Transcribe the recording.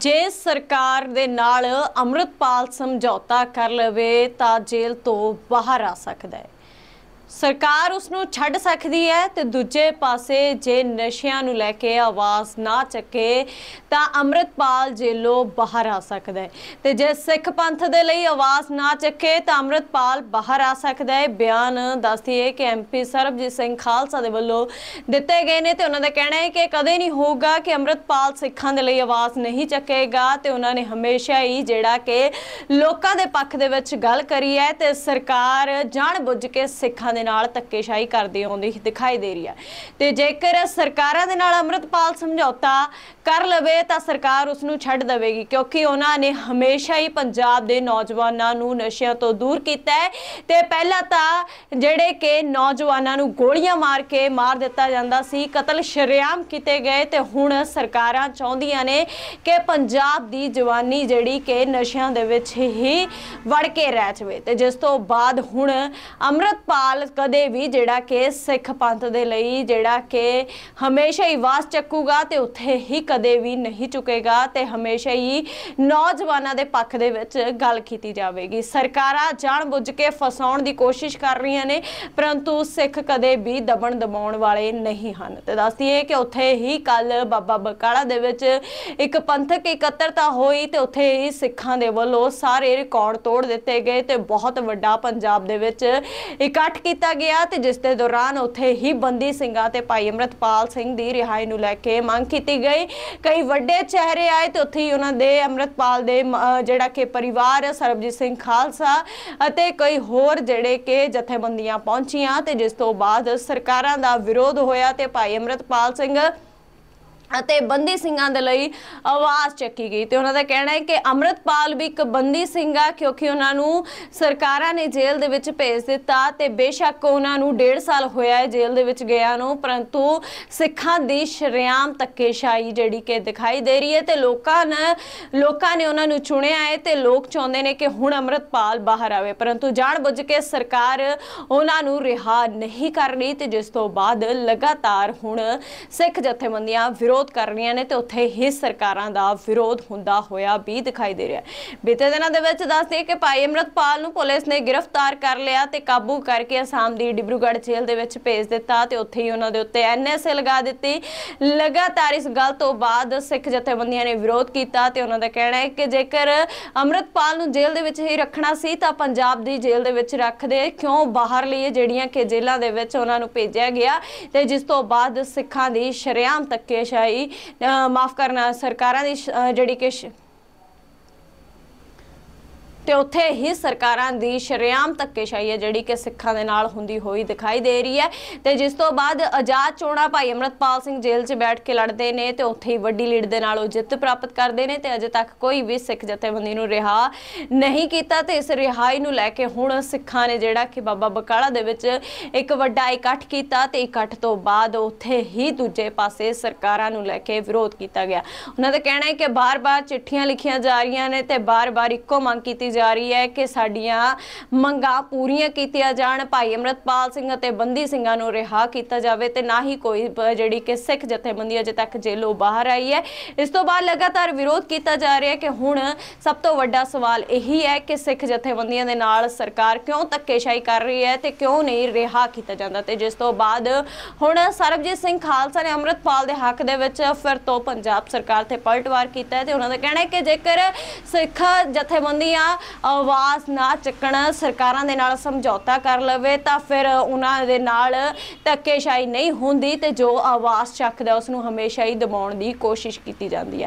ਜੇ ਸਰਕਾਰ ਦੇ ਨਾਲ ਅੰਮ੍ਰਿਤਪਾਲ ਸਮਝੌਤਾ ਕਰ ਲਵੇ ਤਾਂ ਜੇਲ੍ਹ ਤੋਂ ਬਾਹਰ ਆ ਸਕਦਾ ਹੈ ਸਰਕਾਰ ਉਸ ਨੂੰ ਛੱਡ ਸਕਦੀ ਹੈ ਤੇ ਦੂਜੇ ਪਾਸੇ ਜੇ ਨਸ਼ਿਆਂ ਨੂੰ ਲੈ ਕੇ ਆਵਾਜ਼ ਨਾ ਚੱਕੇ ਤਾਂ ਅਮਰਤਪਾਲ ਜੇਲੋ ਬਾਹਰ ਆ ਸਕਦਾ ਹੈ ਤੇ ਜੇ ਸਿੱਖ ਪੰਥ ਦੇ ਲਈ ਆਵਾਜ਼ ਨਾ ਚੱਕੇ ਤਾਂ ਅਮਰਤਪਾਲ ਬਾਹਰ ਆ ਸਕਦਾ ਹੈ ਬਿਆਨ ਦੱਸਦੀ ਹੈ ਕਿ ਐਮਪੀ ਸਰਬਜੀਤ ਸਿੰਘ ਖਾਲਸਾ ਦੇ ਵੱਲੋਂ ਦਿੱਤੇ ਗਏ ਨੇ ਤੇ ਉਹਨਾਂ ਦਾ ਕਹਿਣਾ ਹੈ ਕਿ ਕਦੇ ਨਹੀਂ ਹੋਊਗਾ ਕਿ ਅਮਰਤਪਾਲ ਸਿੱਖਾਂ ਦੇ ਲਈ ਆਵਾਜ਼ ਨਹੀਂ ਚੱਕੇਗਾ ਤੇ ਉਹਨਾਂ ਨੇ ਹਮੇਸ਼ਾ ਹੀ ਜਿਹੜਾ ਕਿ ਲੋਕਾਂ ਦੇ ਪੱਖ ਦੇ ਵਿੱਚ ਗੱਲ ਕਰੀ ਹੈ ਤੇ ਸਰਕਾਰ ਜਾਣ ਬੁੱਝ ਕੇ ਸਿੱਖਾਂ ਦੇ ਦੇ ਨਾਲ ਧੱਕੇਸ਼ਾਹੀ ਕਰਦੇ ਆਉਂਦੇ ਦਿਖਾਈ ਦੇ ਰਹੀ ਹੈ ਤੇ ਜੇਕਰ ਸਰਕਾਰਾਂ ਦੇ ਨਾਲ ਅਮਰਤਪਾਲ ਸਮਝੌਤਾ ਕਰ ਲਵੇ ਤਾਂ ਸਰਕਾਰ ਉਸ ਨੂੰ ਛੱਡ ਦੇਵੇਗੀ ਕਿਉਂਕਿ ਉਹਨਾਂ ਨੇ ਹਮੇਸ਼ਾ ਹੀ ਪੰਜਾਬ ਦੇ ਨੌਜਵਾਨਾਂ ਨੂੰ ਨਸ਼ਿਆਂ ਤੋਂ ਦੂਰ ਕੀਤਾ ਹੈ ਤੇ ਪਹਿਲਾਂ ਤਾਂ ਜਿਹੜੇ ਕਿ ਨੌਜਵਾਨਾਂ ਨੂੰ ਗੋਲੀਆਂ ਮਾਰ ਕੇ ਮਾਰ ਦਿੱਤਾ ਜਾਂਦਾ ਸੀ ਕਤਲ ਸ਼ਰਿਆਮ ਕੀਤੇ ਗਏ ਤੇ ਹੁਣ ਸਰਕਾਰਾਂ ਚਾਹੁੰਦੀਆਂ ਨੇ ਕਿ ਪੰਜਾਬ ਦੀ ਜਵਾਨੀ ਜਿਹੜੀ ਕਿ ਨਸ਼ਿਆਂ ਦੇ ਵਿੱਚ ਹੀ ਵੜ ਕੇ ਰਹਿ ਜਾਵੇ ਤੇ ਜਿਸ ਤੋਂ ਬਾਅਦ ਹੁਣ ਅਮਰਤਪਾਲ ਕਦੇ ਵੀ ਜਿਹੜਾ ਕਿ ਸਿੱਖ ਪੰਥ ਦੇ ਲਈ ਜਿਹੜਾ ਕਿ ਹਮੇਸ਼ਾ ਹੀ ਵਾਸ ਚੱਕੂਗਾ ਤੇ ਉੱਥੇ ਹੀ ਕਦੇ ਵੀ ਨਹੀਂ ਚੁਕੇਗਾ ਤੇ ਹਮੇਸ਼ਾ ਹੀ ਨੌਜਵਾਨਾਂ ਦੇ ਪੱਖ ਦੇ ਵਿੱਚ ਗੱਲ ਕੀਤੀ ਜਾਵੇਗੀ ਸਰਕਾਰਾਂ ਜਾਣ ਬੁੱਝ ਕੇ ਫਸਾਉਣ ਦੀ ਕੋਸ਼ਿਸ਼ ਕਰ ਰਹੀਆਂ ਨੇ ਪਰੰਤੂ ਸਿੱਖ ਕਦੇ ਵੀ ਦਬਣ ਦਬਾਉਣ ਵਾਲੇ ਨਹੀਂ ਹਨ ਤੇ ਦੱਸਦੀ ਹੈ ਕਿ ਉੱਥੇ ਹੀ ਕੱਲ ਬਾਬਾ ਬਕਾਲਾ ਦੇ ਵਿੱਚ ਇੱਕ ਪੰਥਕ ਇਕੱਤਰਤਾ ਹੋਈ ਤੇ ਉੱਥੇ ਹੀ ਸਿੱਖਾਂ ਦੇ ਵੱਲੋਂ ਸਾਰੇ ਰਿਕਾਰਡ ਤੋੜ ਦਿੱਤੇ ਗਏ ਤੇ ਬਹੁਤ ਵੱਡਾ ਪੰਜਾਬ ਦੇ ਵਿੱਚ ਇਕੱਠ ਕੀਤਾ ਗਿਆ ਤੇ ਜਿਸ ਦੇ ਦੌਰਾਨ ਉੱਥੇ ਹੀ ਬੰਦੀ ਸਿੰਘਾਂ ਤੇ ਭਾਈ ਅਮਰਤਪਾਲ ਸਿੰਘ ਦੀ ਰਿਹਾਈ ਨੂੰ ਲੈ ਕੇ ਮੰਗ ਕੀਤੀ ਗਈ ਕਈ ਵੱਡੇ ਚਿਹਰੇ ਆਏ ਤੇ ਉੱਥੇ ਹੀ ਉਹਨਾਂ ਦੇ ਅਮਰਤਪਾਲ ਦੇ ਜਿਹੜਾ ਕਿ ਪਰਿਵਾਰ ਸਰਬਜੀਤ ਸਿੰਘ ਖਾਲਸਾ ਅਤੇ ਕਈ ਹੋਰ ਜਿਹੜੇ ਕਿ ਜਥੇਬੰਦੀਆਂ ਪਹੁੰਚੀਆਂ ਤੇ ਜਿਸ ਤੋਂ ਬਾਅਦ ਸਰਕਾਰਾਂ ਦਾ ਵਿਰੋਧ ਹੋਇਆ ਤੇ ਭਾਈ ਅਮਰਤਪਾਲ ਸਿੰਘ ਅਤੇ ਬੰਦੀ ਸਿੰਘਾਂ ਦੇ ਲਈ ਆਵਾਜ਼ ਚੱਕੀ ਗਈ ਤੇ ਉਹਨਾਂ ਦਾ ਕਹਿਣਾ ਹੈ ਕਿ ਅਮਰਤਪਾਲ ਵੀ ਇੱਕ ਬੰਦੀ ਸਿੰਘ ਆ ਕਿਉਂਕਿ ਉਹਨਾਂ ਨੂੰ ਸਰਕਾਰਾਂ ਨੇ ਜੇਲ੍ਹ ਦੇ ਵਿੱਚ ਭੇਜ ਦਿੱਤਾ ਤੇ ਬੇਸ਼ੱਕ ਉਹਨਾਂ ਨੂੰ 1.5 ਸਾਲ ਹੋਇਆ ਹੈ ਜੇਲ੍ਹ ਦੇ ਵਿੱਚ ਗਿਆ ਨੂੰ ਪਰੰਤੂ ਸਿੱਖਾਂ ਦੀ ਸ਼ਰਿਆਮ ਤੱਕੇਸ਼ਾਹੀ ਜਿਹੜੀ ਕਿ ਦਿਖਾਈ ਦੇ ਰਹੀ ਹੈ ਤੇ ਲੋਕਾਂ ਨੇ ਲੋਕਾਂ ਨੇ ਉਹਨਾਂ ਨੂੰ ਚੁਣਿਆ ਹੈ ਤੇ ਲੋਕ ਚਾਹੁੰਦੇ ਨੇ ਕਿ ਹੁਣ ਅਮਰਤਪਾਲ ਬਾਹਰ ਆਵੇ ਪਰੰਤੂ ਬੁੱਝ ਕੇ ਸਰਕਾਰ ਉਹਨਾਂ ਨੂੰ ਰਿਹਾ ਨਹੀਂ ਕਰ ਰਹੀ ਤੇ ਜਿਸ ਤੋਂ ਬਾਅਦ ਲਗਾਤਾਰ ਹੁਣ ਸਿੱਖ ਜਥੇਬੰਦੀਆਂ ਵਿਰੋਧ ਵਿਰੋਧ ਕਰ ਰਹੀਆਂ ਨੇ ਤੇ ਉੱਥੇ ਹੀ ਸਰਕਾਰਾਂ ਦਾ ਵਿਰੋਧ ਹੁੰਦਾ ਹੋਇਆ ਵੀ ਦਿਖਾਈ ਦੇ ਰਿਹਾ ਬੀਤੇ ਦਿਨਾਂ ਦੇ ਵਿੱਚ ਦੱਸਦੇ ਕਿ ਭਾਈ ਅਮਰਤਪਾਲ ਨੂੰ ਪੁਲਿਸ ਨੇ ਗ੍ਰਿਫਤਾਰ ਕਰ ਲਿਆ ਤੇ ਕਾਬੂ ਕਰਕੇ ਅਸਾਮ ਦੀ ਡਿਬਰੂਗੜ੍ਹ ਜੇਲ੍ਹ ਦੇ ਵਿੱਚ ਭੇਜ ਦਿੱਤਾ ਤੇ ਉੱਥੇ ਹੀ ਉਹਨਾਂ ਦੇ ਉੱਤੇ ਐਨਐਸਏ ਲਗਾ ਦਿੱਤੀ ਲਗਾਤਾਰ ਇਸ ਗੱਲ ਤੋਂ ਬਾਅਦ ਸਿੱਖ ਜਥੇਬੰਦੀਆਂ ਨੇ ਵਿਰੋਧ ਕੀਤਾ ਤੇ ਉਹਨਾਂ ਦਾ ਕਹਿਣਾ ਹੈ ਕਿ ਜੇਕਰ ਅਮਰਤਪਾਲ ਨੂੰ ਜੇਲ੍ਹ ਦੇ ਵਿੱਚ ਹੀ ਰੱਖਣਾ ਸੀ ਤਾਂ ਪੰਜਾਬ ਦੀ ਜੇਲ੍ਹ ਦੇ ਵਿੱਚ ਰੱਖਦੇ ਕਿਉਂ ਬਾਹਰ ਲਈ ਜਿਹੜੀਆਂ ਕਿ ਜੇਲ੍ਹਾਂ ਦੇ ਵਿੱਚ ਉਹਨਾਂ ਨੂੰ ਭੇਜਿਆ ਗਿਆ ਤੇ ਜਿਸ ਤੋਂ ਬਾਅਦ ਸਿੱਖਾਂ ਦੀ ਸ਼ਰਿਆਮ ਤੱਕੇ ਹੈ ਮਾਫ ਕਰਨਾ ਸਰਕਾਰਾਂ ਦੀ ਜਿਹੜੀ ਕਿ ਤੇ ਉੱਥੇ ਹੀ ਸਰਕਾਰਾਂ ਦੀ ਸ਼ਰਿਆਮ ਧੱਕੇਸ਼ਾਹੀ ਹੈ ਜਿਹੜੀ ਕਿ ਸਿੱਖਾਂ ਦੇ ਨਾਲ ਹੁੰਦੀ ਹੋਈ ਦਿਖਾਈ ਦੇ ਰਹੀ ਹੈ ਤੇ ਜਿਸ ਤੋਂ ਬਾਅਦ ਆਜ਼ਾਦ ਚੋਣਾ ਭਾਈ ਅਮਰਤਪਾਲ ਸਿੰਘ ਜੇਲ੍ਹ 'ਚ ਬੈਠ ਕੇ ਲੜਦੇ ਨੇ ਤੇ ਉੱਥੇ ਹੀ ਵੱਡੀ ਲੀਡ ਦੇ ਨਾਲ ਉਹ ਜਿੱਤ ਪ੍ਰਾਪਤ ਕਰਦੇ ਨੇ ਤੇ ਅਜੇ ਤੱਕ ਕੋਈ ਵੀ ਸਿੱਖ ਜਥੇਬੰਦੀ ਨੂੰ ਰਿਹਾ ਨਹੀਂ ਕੀਤਾ ਤੇ ਇਸ ਰਿਹਾਈ ਨੂੰ ਲੈ ਕੇ ਹੁਣ ਸਿੱਖਾਂ ਨੇ ਜਿਹੜਾ ਕਿ ਬਾਬਾ ਬਕਾਲਾ ਦੇ ਵਿੱਚ ਇੱਕ ਵੱਡਾ ਇਕੱਠ ਕੀਤਾ ਤੇ ਇਕੱਠ ਤੋਂ ਬਾਅਦ ਉੱਥੇ ਹੀ ਦੂਜੇ ਪਾਸੇ ਸਰਕਾਰਾਂ ਨੂੰ ਲੈ ਕੇ ਵਿਰੋਧ ਕੀਤਾ ਗਿਆ ਉਹਨਾਂ ਦਾ ਕਹਿਣਾ ਹੈ ਕਿ ਬਾਰ-ਬਾਰ ਚਿੱਠੀਆਂ ਲਿਖੀਆਂ ਜਾ ਰਹੀਆਂ ਨੇ ਤੇ ਬਾਰ-ਬਾਰ ਇੱਕੋ ਮੰਗ ਕੀਤੀ ਜਾ ਰਹੀ ਹੈ ਕਿ ਸਾਡੀਆਂ ਮੰਗਾਂ ਪੂਰੀਆਂ ਕੀਤੀਆਂ ਜਾਣ ਭਾਈ ਅਮਰਤਪਾਲ ਸਿੰਘ ਅਤੇ ਬੰਦੀ ਸਿੰਘਾਂ ਨੂੰ ਰਿਹਾ ਕੀਤਾ ਜਾਵੇ ਤੇ ਨਾ ਹੀ ਕੋਈ ਜਿਹੜੀ ਕਿ ਸਿੱਖ ਜਥੇਬੰਦੀ ਅਜੇ ਤੱਕ ਜੇਲੋਂ ਬਾਹਰ ਆਈ ਹੈ ਇਸ ਤੋਂ ਬਾਅਦ ਲਗਾਤਾਰ ਵਿਰੋਧ ਕੀਤਾ ਜਾ ਰਿਹਾ ਹੈ ਕਿ ਹੁਣ ਸਭ ਤੋਂ ਵੱਡਾ ਸਵਾਲ ਇਹੀ ਹੈ ਕਿ ਸਿੱਖ ਜਥੇਬੰਦੀਆਂ ਦੇ ਨਾਲ ਸਰਕਾਰ ਕਿਉਂ ਧੱਕੇਸ਼ਾਹੀ ਕਰ ਰਹੀ ਹੈ ਤੇ ਕਿਉਂ ਨਹੀਂ ਰਿਹਾ ਕੀਤਾ ਜਾਂਦਾ ਤੇ ਜਿਸ ਤੋਂ ਬਾਅਦ ਹੁਣ ਸਰਬਜੀਤ ਸਿੰਘ ਖਾਲਸਾ ਨੇ ਅਮਰਤਪਾਲ ਦੇ ਹੱਕ ਦੇ ਵਿੱਚ ਫਿਰ ਤੋਂ ਪੰਜਾਬ ਸਰਕਾਰ ਤੇ ਪਲਟਵਾਰ ਕੀਤਾ ਤੇ ਉਹਨਾਂ ਦਾ ਕਹਿਣਾ ਹੈ ਕਿ ਜੇਕਰ ਸਿੱਖ ਜਥੇਬੰਦੀਆਂ ਆਵਾਜ਼ ਨਾ ਚੱਕਣ ਸਰਕਾਰਾਂ ਦੇ ਨਾਲ ਸਮਝੌਤਾ ਕਰ ਲਵੇ ਤਾਂ ਫਿਰ ਉਹਨਾਂ ਦੇ ਨਾਲ ਧੱਕੇਸ਼ਾਹੀ ਨਹੀਂ ਹੁੰਦੀ ਤੇ ਜੋ ਆਵਾਜ਼ ਚੱਕਦਾ ਉਸ ਨੂੰ ਹਮੇਸ਼ਾ ਹੀ ਦਬਾਉਣ ਦੀ ਕੋਸ਼ਿਸ਼ ਕੀਤੀ ਜਾਂਦੀ ਹੈ